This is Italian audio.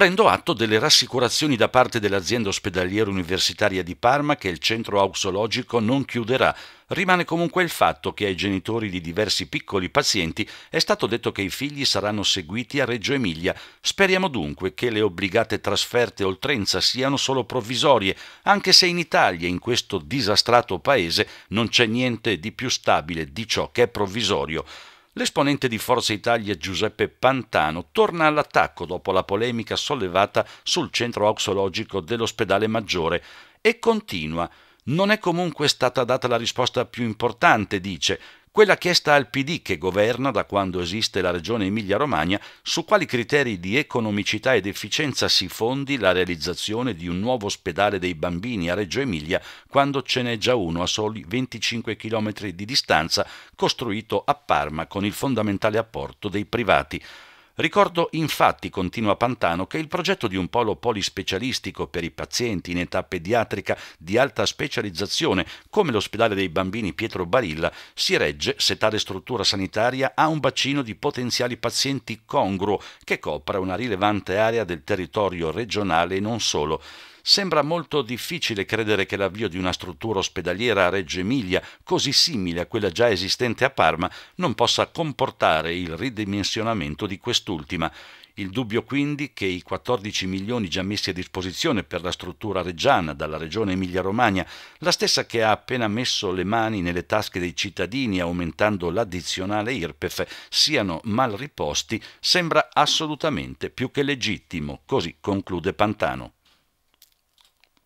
Prendo atto delle rassicurazioni da parte dell'azienda ospedaliera universitaria di Parma che il centro auxologico non chiuderà. Rimane comunque il fatto che ai genitori di diversi piccoli pazienti è stato detto che i figli saranno seguiti a Reggio Emilia. Speriamo dunque che le obbligate trasferte oltrenza siano solo provvisorie, anche se in Italia, in questo disastrato paese, non c'è niente di più stabile di ciò che è provvisorio. L'esponente di Forza Italia Giuseppe Pantano torna all'attacco dopo la polemica sollevata sul centro auxologico dell'ospedale Maggiore e continua. Non è comunque stata data la risposta più importante, dice, quella chiesta al PD che governa da quando esiste la regione Emilia-Romagna, su quali criteri di economicità ed efficienza si fondi la realizzazione di un nuovo ospedale dei bambini a Reggio Emilia quando ce n'è già uno a soli 25 km di distanza, costruito a Parma con il fondamentale apporto dei privati. Ricordo infatti, continua Pantano, che il progetto di un polo polispecialistico per i pazienti in età pediatrica di alta specializzazione, come l'ospedale dei bambini Pietro Barilla, si regge se tale struttura sanitaria ha un bacino di potenziali pazienti congruo che copra una rilevante area del territorio regionale e non solo. Sembra molto difficile credere che l'avvio di una struttura ospedaliera a Reggio Emilia, così simile a quella già esistente a Parma, non possa comportare il ridimensionamento di quest'ultima. Il dubbio quindi che i 14 milioni già messi a disposizione per la struttura reggiana dalla regione Emilia-Romagna, la stessa che ha appena messo le mani nelle tasche dei cittadini aumentando l'addizionale IRPEF, siano mal riposti, sembra assolutamente più che legittimo, così conclude Pantano.